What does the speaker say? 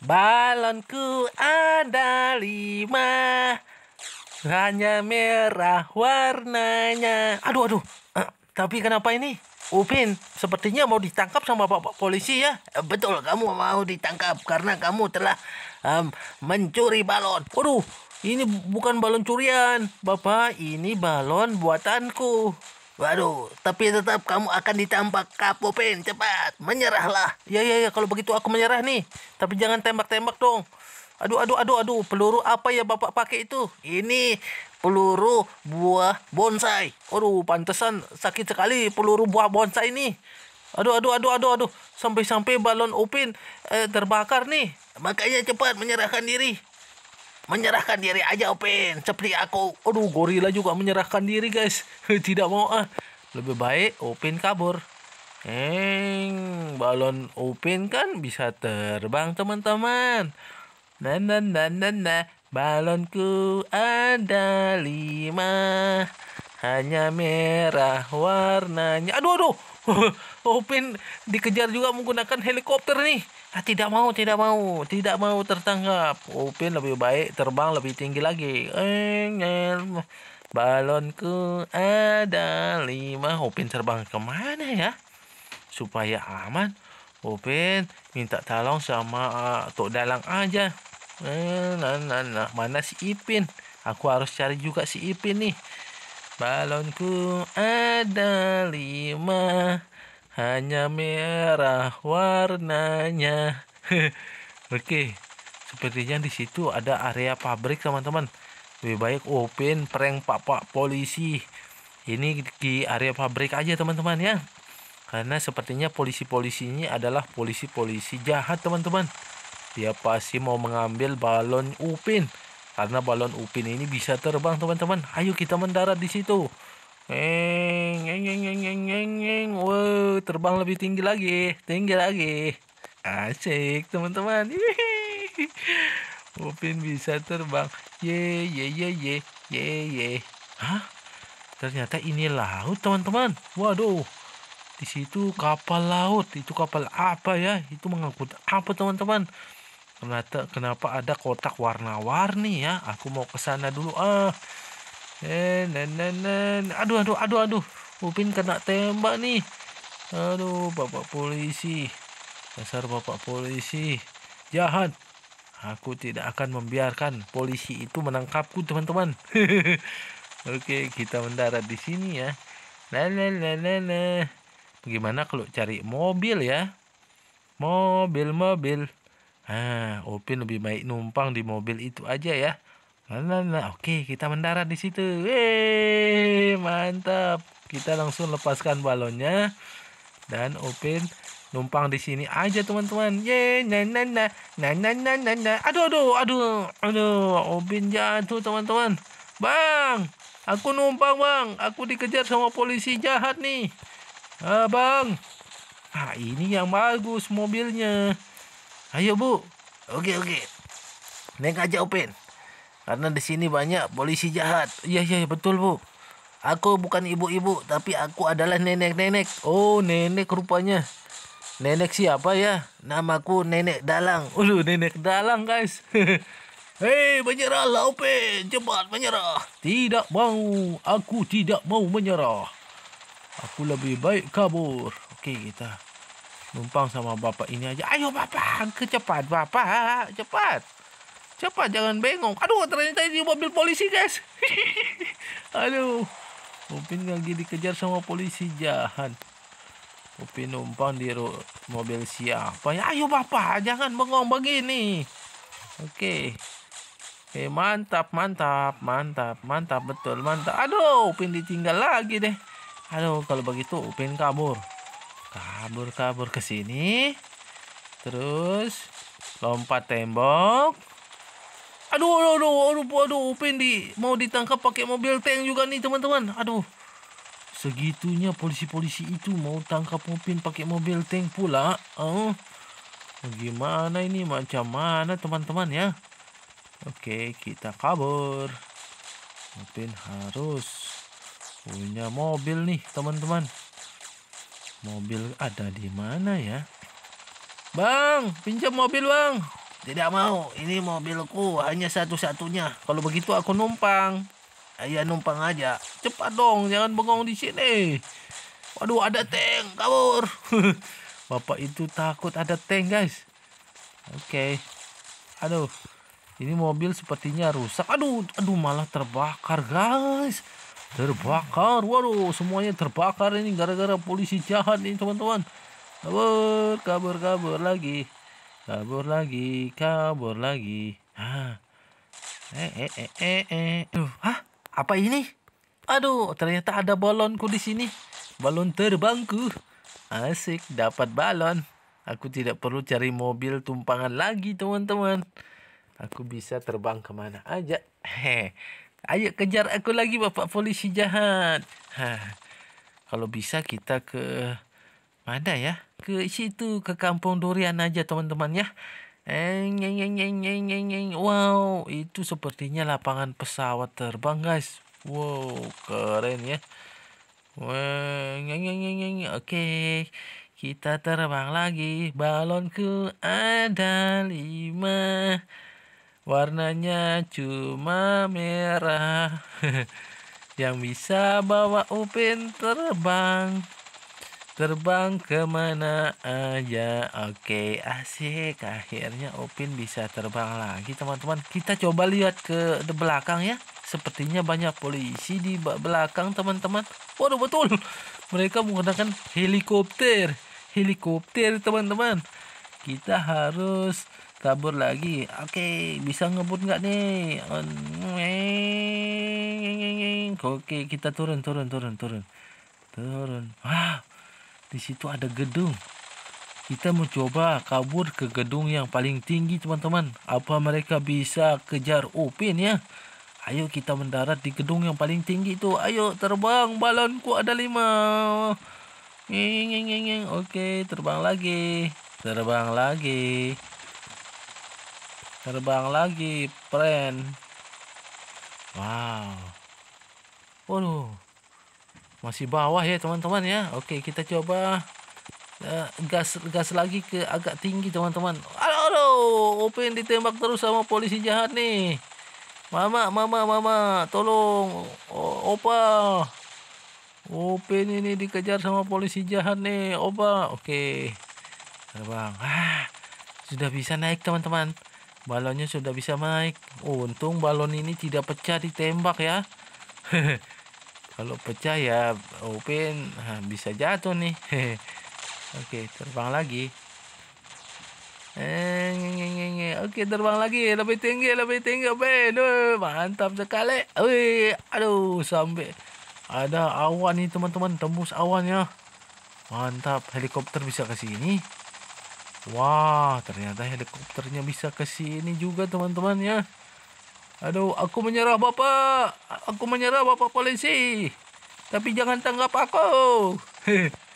Balonku ada lima, hanya merah warnanya. Aduh, aduh, uh, tapi kenapa ini? Upin, sepertinya mau ditangkap sama bapak polisi ya? Eh, betul, kamu mau ditangkap karena kamu telah um, mencuri balon. Waduh, ini bukan balon curian. Bapak, ini balon buatanku. Waduh, tapi tetap kamu akan ditampak Kapopen. Cepat, menyerahlah. Ya, ya, ya. Kalau begitu aku menyerah nih. Tapi jangan tembak-tembak dong. Aduh, aduh, aduh, aduh. Peluru apa ya bapak pakai itu? Ini peluru buah bonsai. Aduh, pantesan sakit sekali peluru buah bonsai ini. Aduh, aduh, aduh, aduh, aduh. Sampai-sampai balon Upin eh, terbakar nih. Makanya cepat menyerahkan diri menyerahkan diri aja Upin seperti aku aduh gorila juga menyerahkan diri guys tidak mau ah lebih baik Upin kabur Eng, balon Upin kan bisa terbang teman-teman. Na na na na na, balonku ada lima, hanya merah warnanya. Aduh aduh, Upin dikejar juga menggunakan helikopter nih. Nah, tidak mau, tidak mau, tidak mau tertangkap. Upin lebih baik terbang lebih tinggi lagi. Engel, balonku ada lima. Upin terbang kemana ya? Supaya aman. Upin minta tolong sama uh, Tok Dalang aja. Eh, nah, nah, nah, mana si Ipin? Aku harus cari juga si Ipin nih. Balonku ada lima, hanya merah warnanya. Oke, sepertinya di situ ada area pabrik teman-teman. Lebih baik open prank pak pak polisi. Ini di area pabrik aja teman-teman ya. Karena sepertinya polisi-polisi ini adalah polisi-polisi jahat teman-teman. Dia pasti mau mengambil balon Upin karena balon upin ini bisa terbang teman-teman. Ayo kita mendarat di situ. Eng, eng, eng, eng, eng, eng, eng. Wow, terbang lebih tinggi lagi. Tinggi lagi. Asik teman-teman. Upin bisa terbang. Ye, ye, ye, ye, ye, ye. Hah? Ternyata ini laut teman-teman. Waduh. Di situ kapal laut. Itu kapal apa ya? Itu mengangkut apa teman-teman? Kenapa kenapa ada kotak warna-warni ya? Aku mau ke sana dulu ah. Eh, Aduh, aduh, aduh, aduh. Upin kena tembak nih. Aduh, bapak polisi. Dasar bapak polisi. Jahat. Aku tidak akan membiarkan polisi itu menangkapku, teman-teman. Oke, kita mendarat di sini ya. Nah, nah, Bagaimana kalau cari mobil ya? Mobil, mobil. Ah, Upin lebih baik numpang di mobil itu aja ya. Nah, nah, nah. Oke, kita mendarat di situ. Yeay, mantap. Kita langsung lepaskan balonnya. Dan Upin numpang di sini aja teman-teman. Ye, nah, nah, nah. Nah, nah, nah, nah, nah. Aduh aduh aduh aduh, Upin jatuh teman-teman. Bang, aku numpang bang. Aku dikejar sama polisi jahat nih. Ah, bang. Ah, ini yang bagus mobilnya. Ayo bu. Oke oke. Neng aja Upin. Karena di sini banyak polisi jahat. Iya, iya iya betul bu. Aku bukan ibu-ibu, tapi aku adalah nenek-nenek. Oh, nenek rupanya. Nenek siapa ya? Namaku Nenek Dalang. ulu Nenek Dalang, guys. Hei, menyerahlah, Upin. Cepat menyerah. Tidak mau. Aku tidak mau menyerah. Aku lebih baik kabur. Oke, kita numpang sama bapak ini aja ayo bapak ke cepat bapak cepat cepat jangan bengong aduh ternyata ini mobil polisi guys aduh Upin lagi dikejar sama polisi jahat Upin numpang di mobil siapa ya ayo bapak jangan bengong begini oke Oke mantap mantap mantap mantap betul mantap aduh Upin ditinggal lagi deh aduh kalau begitu Upin kabur kabur-kabur ke sini. Terus lompat tembok. Aduh, aduh, aduh, aduh, aduh, Upin di mau ditangkap pakai mobil tank juga nih, teman-teman. Aduh. Segitunya polisi-polisi itu mau tangkap Upin pakai mobil tank pula. Oh. Gimana ini macam mana, teman-teman ya? Oke, kita kabur. Upin harus punya mobil nih, teman-teman. Mobil ada di mana ya? Bang, pinjam mobil bang. Tidak mau, ini mobilku hanya satu-satunya. Kalau begitu aku numpang. Ayah numpang aja. Cepat dong, jangan bengong di sini. Waduh, ada tank, kabur. Bapak itu takut ada tank, guys. Oke. Okay. Aduh. Ini mobil sepertinya rusak. Aduh, aduh malah terbakar, guys terbakar waduh semuanya terbakar ini gara-gara polisi jahat nih teman-teman kabur kabur kabur lagi kabur lagi kabur lagi eh eh eh eh eh tuh eh. hah apa ini aduh ternyata ada balonku di sini balon terbangku asik dapat balon aku tidak perlu cari mobil tumpangan lagi teman-teman aku bisa terbang kemana aja heh Ayo kejar aku lagi bapak polisi jahat. Ha. Kalau bisa kita ke mana ya? Ke situ ke kampung durian aja teman-teman ya. Wow, itu sepertinya lapangan pesawat terbang guys. Wow, keren ya. Oke, kita terbang lagi. Balonku ada lima warnanya cuma merah yang bisa bawa Upin terbang terbang kemana aja oke asik akhirnya Upin bisa terbang lagi teman-teman kita coba lihat ke belakang ya sepertinya banyak polisi di belakang teman-teman waduh betul mereka menggunakan helikopter helikopter teman-teman kita harus kabur lagi oke okay, bisa ngebut nggak nih oke okay, kita turun turun turun turun turun wah di situ ada gedung kita mau coba kabur ke gedung yang paling tinggi teman-teman apa mereka bisa kejar Upin ya ayo kita mendarat di gedung yang paling tinggi itu ayo terbang balonku ada lima Oke, terbang lagi. Terbang lagi terbang lagi friend wow waduh masih bawah ya teman-teman ya oke kita coba uh, gas gas lagi ke agak tinggi teman-teman aduh, aduh open ditembak terus sama polisi jahat nih mama mama mama tolong o opa open ini dikejar sama polisi jahat nih opa oke terbang ah sudah bisa naik teman-teman Balonnya sudah bisa naik. Untung balon ini tidak pecah ditembak ya. Kalau pecah ya Upin bisa jatuh nih. Oke, terbang lagi. Eh, Oke, terbang lagi. Lebih tinggi, lebih tinggi, Mantap sekali. Wih, aduh, sampai ada awan nih, teman-teman. Tembus awan ya. Mantap, helikopter bisa ke sini. Wah, ternyata helikopternya bisa ke sini juga teman-teman ya. Aduh, aku menyerah bapak. Aku menyerah bapak polisi. Tapi jangan tanggap aku.